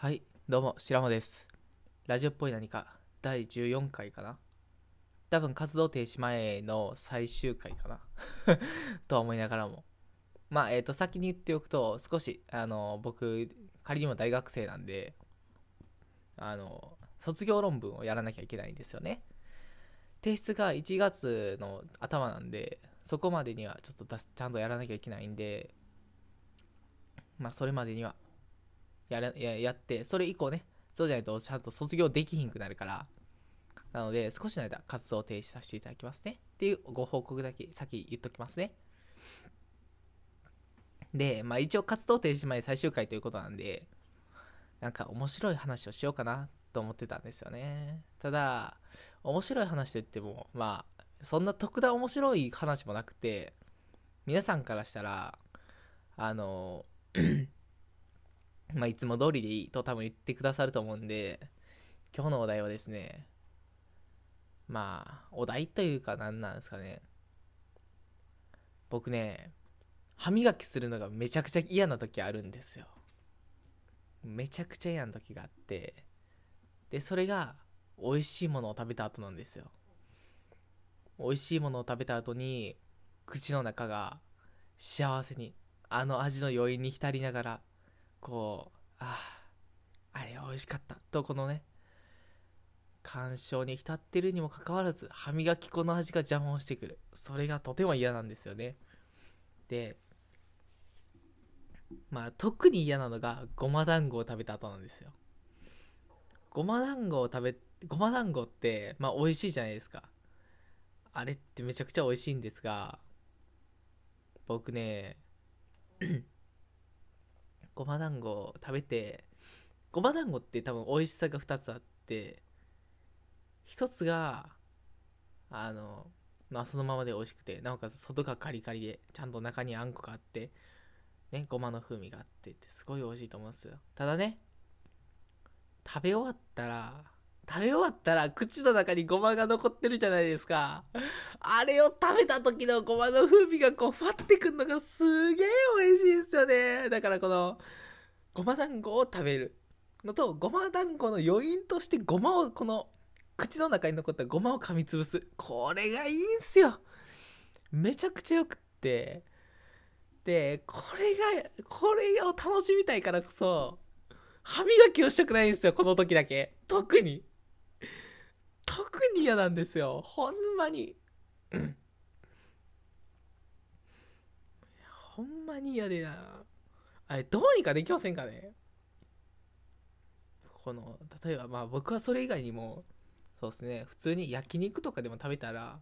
はい、どうも、白間です。ラジオっぽい何か、第14回かな多分活動停止前の最終回かな とは思いながらも。まあ、えっ、ー、と、先に言っておくと、少し、あの、僕、仮にも大学生なんで、あの、卒業論文をやらなきゃいけないんですよね。提出が1月の頭なんで、そこまでにはちょっとちゃんとやらなきゃいけないんで、まあ、それまでにはやれややってそれ以降ねそうじゃないとちゃんと卒業できひんくなるからなので少しの間活動を停止させていただきますねっていうご報告だけ先言っときますねで、まあ、一応活動停止前最終回ということなんでなんか面白い話をしようかなと思ってたんですよねただ面白い話といってもまあそんな特段面白い話もなくて皆さんからしたらあのまあ、いつも通りでいいと多分言ってくださると思うんで、今日のお題はですね、まあ、お題というか何なんですかね。僕ね、歯磨きするのがめちゃくちゃ嫌な時あるんですよ。めちゃくちゃ嫌な時があって、で、それが美味しいものを食べた後なんですよ。美味しいものを食べた後に、口の中が幸せに、あの味の余韻に浸りながら、こうあああれ美味しかったとこのね鑑賞に浸ってるにもかかわらず歯磨き粉の味が邪魔をしてくるそれがとても嫌なんですよねでまあ特に嫌なのがごま団子を食べた後なんですよごま団子を食べごま団子ってまあ美味しいじゃないですかあれってめちゃくちゃ美味しいんですが僕ねごま団子食べてごま団子って多分美味しさが2つあって1つがあのまあそのままで美味しくてなおかつ外がカリカリでちゃんと中にあんこがあってねごまの風味があってってすごい美味しいと思うんですよただね食べ終わったら食べ終わったら口の中にごまが残ってるじゃないですか。あれを食べた時のごまの風味がこうふわってくるのがすげえ美味しいですよね。だからこのごま団子を食べるのとごま団子の余韻としてごまをこの口の中に残ったごまを噛みつぶす。これがいいんすよ。めちゃくちゃよくって。で、これが、これを楽しみたいからこそ、歯磨きをしたくないんですよ、この時だけ。特に。特に嫌なんですよほんまに、ほんまに嫌でなあれどうにかできませんかねこの例えばまあ僕はそれ以外にもそうですね普通に焼肉とかでも食べたら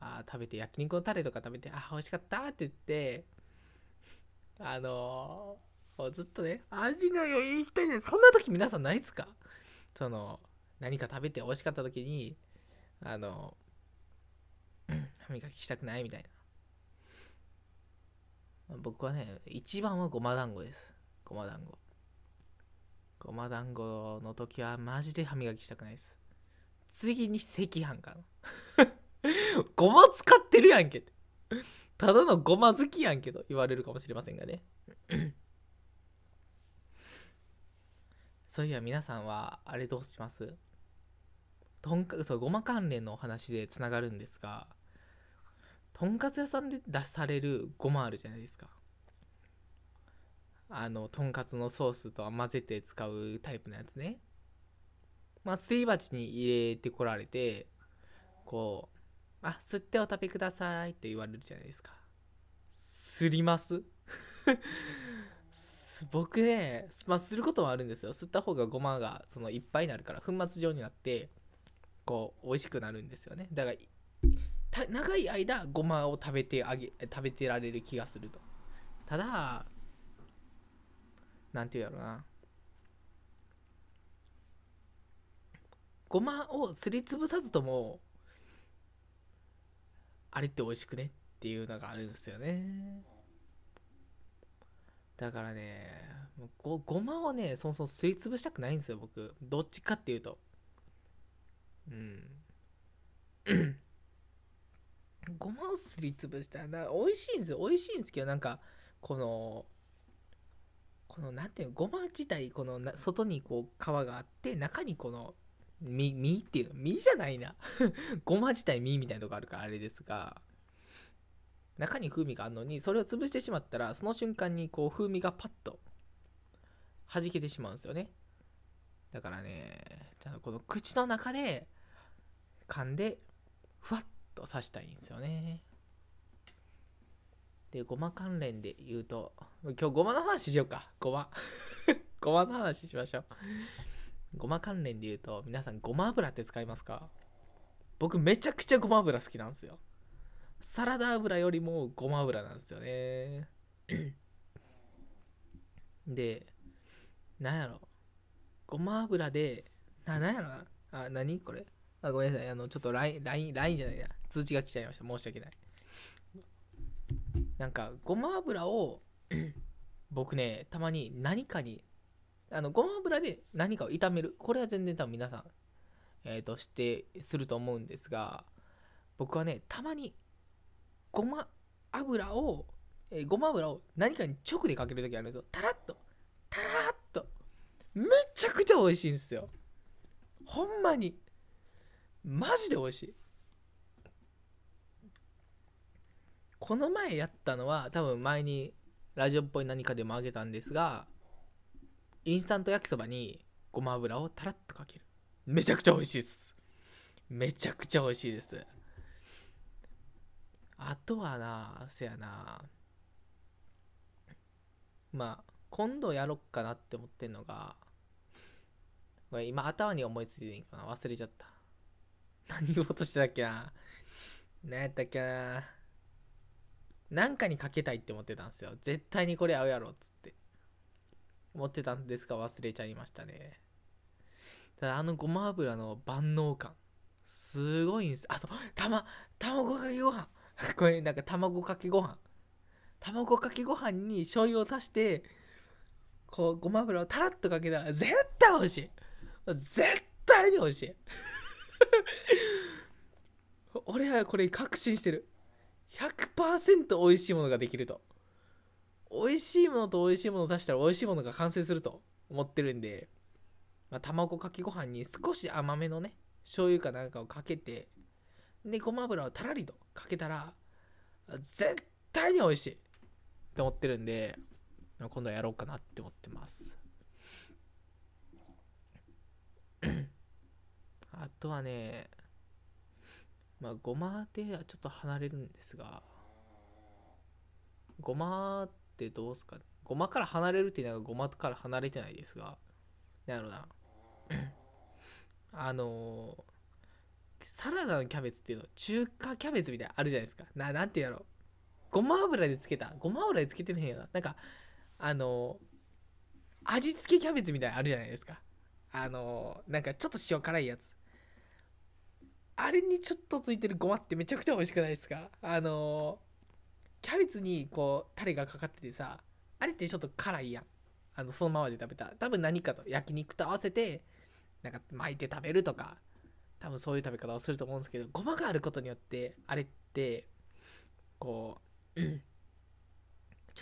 あ食べて焼肉のタレとか食べてあ美味しかったって言ってあのー、ずっとね味の良い人にそんな時皆さんないっすかその何か食べて美味しかった時に、あの、歯磨きしたくないみたいな。僕はね、一番はごま団子です。ごま団子。ごま団子の時はマジで歯磨きしたくないです。次に赤飯かな。ごま使ってるやんけただのごま好きやんけと言われるかもしれませんがね。そういや皆さんはあれどうしますとんかそうごま関連のお話でつながるんですがとんかつ屋さんで出されるごまあるじゃないですかあのとんかつのソースと混ぜて使うタイプのやつねまあすり鉢に入れてこられてこう「あ吸ってお食べください」って言われるじゃないですかすります 僕ね、まあ、することはあるんですよ吸った方がごまがそのいっぱいになるから粉末状になってこう美味しくなるんですよねだから長い間ごまを食べてあげ食べてられる気がするとただ何て言うやろうなごまをすりつぶさずともあれって美味しくねっていうのがあるんですよねだからねごごまをねそもそもすりつぶしたくないんですよ僕どっちかっていうとうんごまをすりつぶしたな美味しいんですよ美味しいんですけどなんかこのこの何ていうのごま自体このな外にこう皮があって中にこの身身っていうの身じゃないな ごま自体身みたいなとこあるからあれですが中に風味があるのにそれを潰してしまったらその瞬間にこう風味がパッと弾けてしまうんですよねだからねちゃんとこの口の中で噛んでふわっと刺したいんですよねでごま関連で言うと今日ごまの話しようかごま ごまの話しましょうごま関連で言うと皆さんごま油って使いますか僕めちゃくちゃごま油好きなんですよサラダ油よりもごま油なんですよね でなんやろごま油で、な、なんやろな。あ、何これ。あ、ごめんなさい。あの、ちょっと LINE、イン、じゃないや。通知が来ちゃいました。申し訳ない。なんか、ごま油を 僕ね、たまに何かに、あの、ごま油で何かを炒める。これは全然多分皆さん、えっ、ー、と、して、すると思うんですが、僕はね、たまに、ごま油を、えー、ごま油を何かに直でかけるときあるんですよ。たらっと、たらっめちゃくちゃ美味しいんですよほんまにマジで美味しいこの前やったのは多分前にラジオっぽい何かでもあげたんですがインスタント焼きそばにごま油をたらっとかけるめちゃくちゃ美味しいですめちゃくちゃ美味しいですあとはなせやなまあ今度やろっかなって思ってんのが、これ今頭に思いついてんかな忘れちゃった。何言おうとしてたっけな何やったっけななんかにかけたいって思ってたんですよ。絶対にこれ合うやろっつって。思ってたんですが忘れちゃいましたね。ただあのごま油の万能感。すごいんです。あ、そう、たま、卵かけご飯 これなんか卵かけご飯卵かけご飯に醤油を足して、こうごま油をタラッとかけたら絶対美味しい絶対に美味しい 俺はこれ確信してる100%美味しいものができると美味しいものと美味しいものを出したら美味しいものが完成すると思ってるんで、まあ、卵かけご飯に少し甘めのね醤油かなんかをかけてでごま油をたらりとかけたら絶対に美味しいって思ってるんで今度はやろうかなって思ってます あとはねまあごまではちょっと離れるんですがごまってどうすかごまから離れるっていうのはごまから離れてないですがなるほどな あのー、サラダのキャベツっていうの中華キャベツみたいなあるじゃないですかななんてやろうごま油でつけたごま油でつけてねえよななんかあの味付けキャベツみたいなのあるじゃないですかあのなんかちょっと塩辛いやつあれにちょっとついてるごまってめちゃくちゃ美味しくないですかあのキャベツにこうタレがかかっててさあれってちょっと辛いやんあのそのままで食べた多分何かと焼肉と合わせてなんか巻いて食べるとか多分そういう食べ方をすると思うんですけどごまがあることによってあれってこう、うん、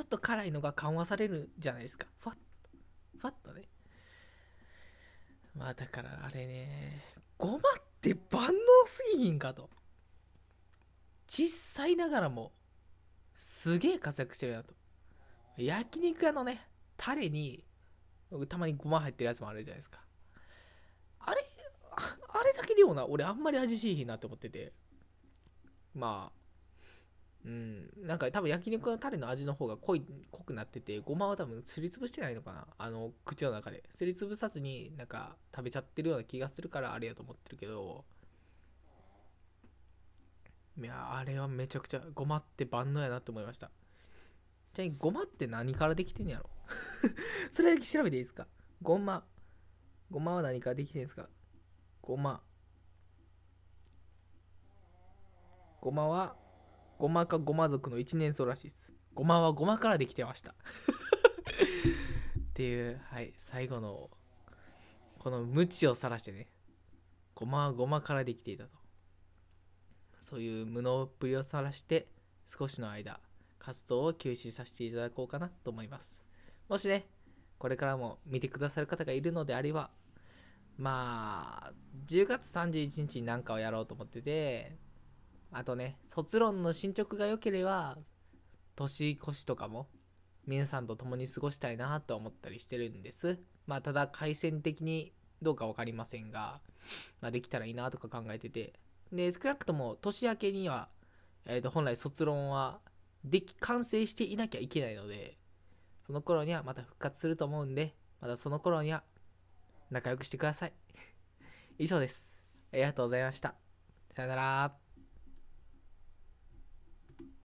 ちょっと辛いのが緩和されるじゃないですかふわっトふわっとねまあだからあれねごまって万能すぎひんかと実際ながらもすげえ活躍してるなと焼肉屋のねタレにたまにごま入ってるやつもあるじゃないですかあれあれだけでもな俺あんまり味しいひんなって思っててまあうん、なんか多分焼肉のタレの味の方が濃い濃くなっててごまは多分すりつぶしてないのかなあの口の中ですりつぶさずになんか食べちゃってるような気がするからあれやと思ってるけどいやあれはめちゃくちゃごまって万能やなと思いましたじゃあごまって何からできてんやろ それだけ調べていいですかごまごまは何からできてんですかごまごまはごまかごま族の一年草らしいですごまはごまからできてましたっていうはい最後のこの無知をさらしてねごまはごまからできていたとそういう無能っぷりをさらして少しの間活動を休止させていただこうかなと思いますもしねこれからも見てくださる方がいるのであればまあ10月31日に何かをやろうと思っててあとね、卒論の進捗が良ければ、年越しとかも皆さんと共に過ごしたいなと思ったりしてるんです。まあ、ただ、回線的にどうか分かりませんが、まあ、できたらいいなとか考えてて。で、少なくとも年明けには、えー、と本来卒論はでき完成していなきゃいけないので、その頃にはまた復活すると思うんで、またその頃には仲良くしてください。以上です。ありがとうございました。さよなら。